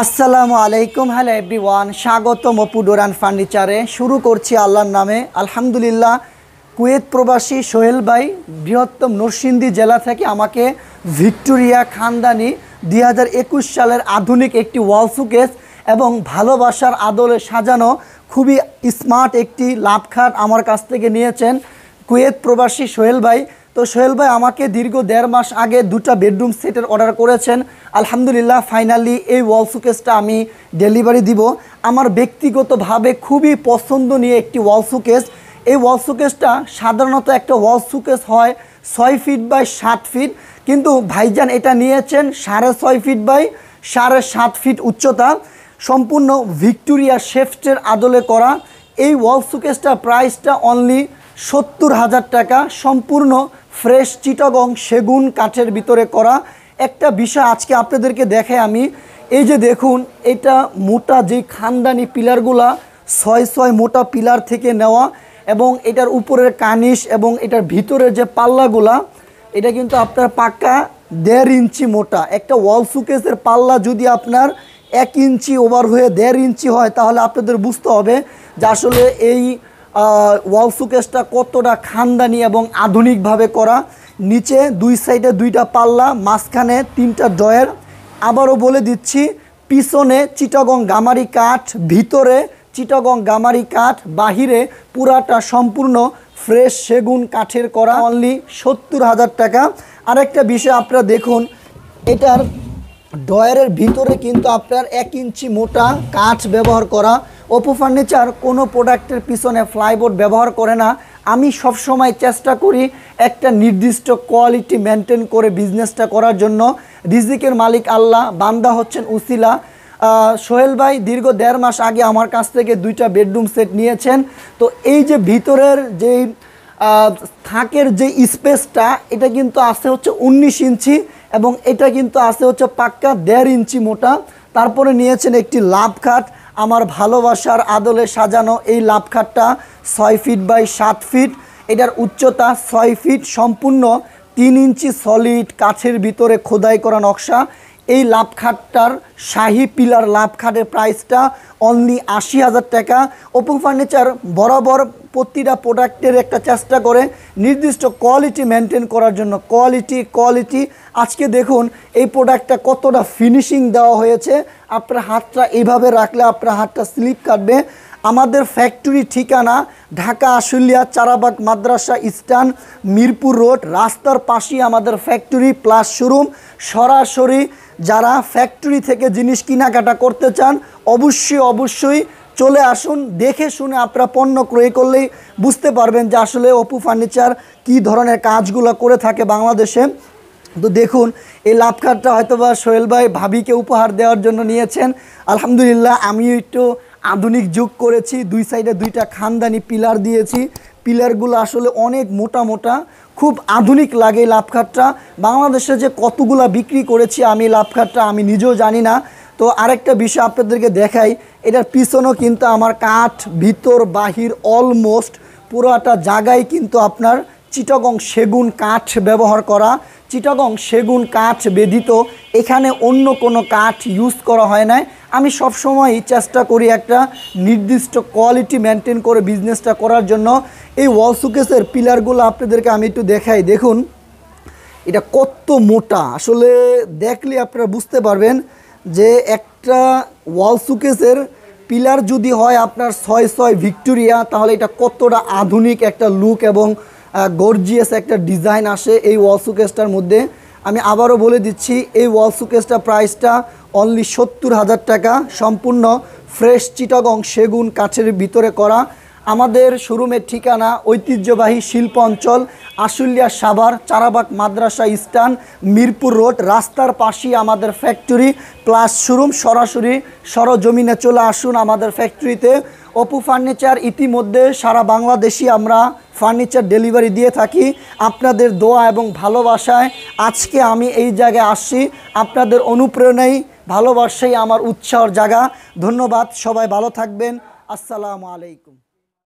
আসসালামু আলাইকুম hello one স্বাগত মপু ডোরান ফার্নিচারে শুরু করছি আল্লাহর নামে আলহামদুলিল্লাহ কুয়েত প্রবাসী সোহেল ভাই বৃহত্তম নরসিংদী জেলা থেকে আমাকে ভিক্টোরিয়া খানদানি দুই সালের আধুনিক একটি ওয়াল এবং ভালোবাসার আদলে সাজানো খুবই স্মার্ট একটি লাভখাট আমার কাছ থেকে নিয়েছেন কুয়েত প্রবাসী সোহেল ভাই তো সোহেল ভাই আমাকে দীর্ঘ দেড় মাস আগে দুটা বেডরুম সেটের অর্ডার করেছেন আলহামদুলিল্লাহ ফাইনালি এই ওয়াল সুকেসটা আমি ডেলিভারি দিব আমার ব্যক্তিগতভাবে খুবই পছন্দ নিয়ে একটি ওয়াল সুকেস এই ওয়াল সুকেসটা সাধারণত একটা ওয়াল সুকেস হয় ছয় ফিট বাই সাত ফিট কিন্তু ভাইজান এটা নিয়েছেন সাড়ে ছয় ফিট বাই সাড়ে সাত ফিট উচ্চতা সম্পূর্ণ ভিক্টোরিয়া শেফটের আদলে করা এই ওয়াল সুকেসটা প্রাইসটা অনলি সত্তর হাজার টাকা সম্পূর্ণ ফ্রেশ চিটাগং সেগুন কাঠের ভিতরে করা একটা বিষয় আজকে আপনাদেরকে দেখে আমি এই যে দেখুন এটা মোটা যে খানদানি পিলারগুলা ছয় ছয় মোটা পিলার থেকে নেওয়া এবং এটার উপরের কানিস এবং এটার ভিতরের যে পাল্লাগুলা এটা কিন্তু আপনার পাক্কা দেড় ইঞ্চি মোটা একটা ওয়াল সুকেসের পাল্লা যদি আপনার এক ইঞ্চি ওভার হয়ে দেড় ইঞ্চি হয় তাহলে আপনাদের বুঝতে হবে যে আসলে এই ওয়াল সুকেসটা কতটা খানদানি এবং আধুনিকভাবে করা নিচে দুই সাইডে দুইটা পাল্লা মাঝখানে তিনটা ড্রয়ের আবারও বলে দিচ্ছি পিছনে চিটাগং গামারি কাঠ ভিতরে চিটাগং গামারি কাঠ বাহিরে পুরাটা সম্পূর্ণ ফ্রেশ সেগুন কাঠের করা অনলি সত্তর হাজার টাকা আর একটা বিষয় আপনারা দেখুন এটার ডয়ারের ভিতরে কিন্তু আপনার এক ইঞ্চি মোটা কাঠ ব্যবহার করা ওপো ফার্নিচার কোনো প্রোডাক্টের পিছনে ফ্লাইবোর্ড ব্যবহার করে না আমি সব সময় চেষ্টা করি একটা নির্দিষ্ট কোয়ালিটি মেনটেন করে বিজনেসটা করার জন্য রিজিকের মালিক আল্লাহ বান্দা হচ্ছেন উসিলা সোহেল ভাই দীর্ঘ দেড় মাস আগে আমার কাছ থেকে দুইটা বেডরুম সেট নিয়েছেন তো এই যে ভিতরের যেই থাকের যে স্পেসটা এটা কিন্তু আছে হচ্ছে উনিশ ইঞ্চি এবং এটা কিন্তু আছে হচ্ছে পাক্কা দেড় ইঞ্চি মোটা তারপরে নিয়েছেন একটি লাভ খাট আমার ভালোবাসার আদলে সাজানো এই লাভখাটটা ছয় ফিট বাই সাত ফিট এটার উচ্চতা ছয় ফিট সম্পূর্ণ তিন ইঞ্চি সলিড কাঠের ভিতরে খোদাই করা নকশা এই লাভ খাটটার শাহি পিলার লাভ খাটের প্রাইসটা অনলি আশি হাজার টাকা ওপো ফার্নিচার বরাবর প্রতিটা প্রোডাক্টের একটা চেষ্টা করে নির্দিষ্ট কোয়ালিটি মেনটেন করার জন্য কোয়ালিটি কোয়ালিটি আজকে দেখুন এই প্রোডাক্টটা কতটা ফিনিশিং দেওয়া হয়েছে আপনার হাতটা এইভাবে রাখলে আপনার হাতটা স্লিপ কাটবে আমাদের ফ্যাক্টরি ঠিকানা ঢাকা আশুলিয়া চারাবাগ মাদ্রাসা ইস্টান মিরপুর রোড রাস্তার পাশেই আমাদের ফ্যাক্টরি প্লাস শোরুম সরাসরি যারা ফ্যাক্টরি থেকে জিনিস কেনাকাটা করতে চান অবশ্যই অবশ্যই চলে আসুন দেখে শুনে আপনারা পণ্য ক্রয় করলেই বুঝতে পারবেন যে আসলে অপু ফার্নিচার কী ধরনের কাজগুলো করে থাকে বাংলাদেশে তো দেখুন এই লাভ কার্ডটা হয়তো বা সোহেল ভাই ভাবিকে উপহার দেওয়ার জন্য নিয়েছেন আলহামদুলিল্লাহ আমিও একটু আধুনিক যুগ করেছি দুই সাইডে দুইটা খানদানি পিলার দিয়েছি পিলারগুলো আসলে অনেক মোটা মোটা খুব আধুনিক লাগে লাভখাটটা বাংলাদেশে যে কতগুলা বিক্রি করেছি আমি লাভখাটটা আমি নিজেও জানি না তো আরেকটা বিষয় আপনাদেরকে দেখাই এটার পিছনেও কিন্তু আমার কাঠ ভিতর বাহির অলমোস্ট পুরোটা জায়গায় কিন্তু আপনার চিটাগং সেগুন কাঠ ব্যবহার করা চিটাগং সেগুন কাঠ বেদিত এখানে অন্য কোনো কাঠ ইউজ করা হয় না আমি সব সময় চেষ্টা করি একটা নির্দিষ্ট কোয়ালিটি মেনটেন করে বিজনেসটা করার জন্য এই ওয়াল সুকেসের পিলারগুলো আপনাদেরকে আমি একটু দেখাই দেখুন এটা কত মোটা আসলে দেখলে আপনারা বুঝতে পারবেন যে একটা ওয়াল সুকেসের পিলার যদি হয় আপনার ছয় ছয় ভিক্টোরিয়া তাহলে এটা কতটা আধুনিক একটা লুক এবং গর্জিয়াস একটা ডিজাইন আসে এই ওয়াল সুকেসটার মধ্যে আমি আবারও বলে দিচ্ছি এই ওয়াল সুকেসটা প্রাইসটা অনলি সত্তর হাজার টাকা সম্পূর্ণ ফ্রেশ চিটাগং সেগুন কাঠের ভিতরে করা আমাদের শোরুমের ঠিকানা ঐতিহ্যবাহী শিল্প অঞ্চল আশুলিয়া সাভার চারাবাগ মাদ্রাসা স্টান মিরপুর রোড রাস্তার পাশেই আমাদের ফ্যাক্টরি প্লাস শোরুম সরাসরি সরজমিনে চলে আসুন আমাদের ফ্যাক্টরিতে অপু ফার্নিচার ইতিমধ্যে সারা বাংলাদেশি আমরা ফার্নিচার ডেলিভারি দিয়ে থাকি আপনাদের দোয়া এবং ভালোবাসায় আজকে আমি এই জায়গায় আসছি আপনাদের অনুপ্রেরণায় ভালোবাসাই আমার উৎসাহর জায়গা ধন্যবাদ সবাই ভালো থাকবেন আসসালামু আলাইকুম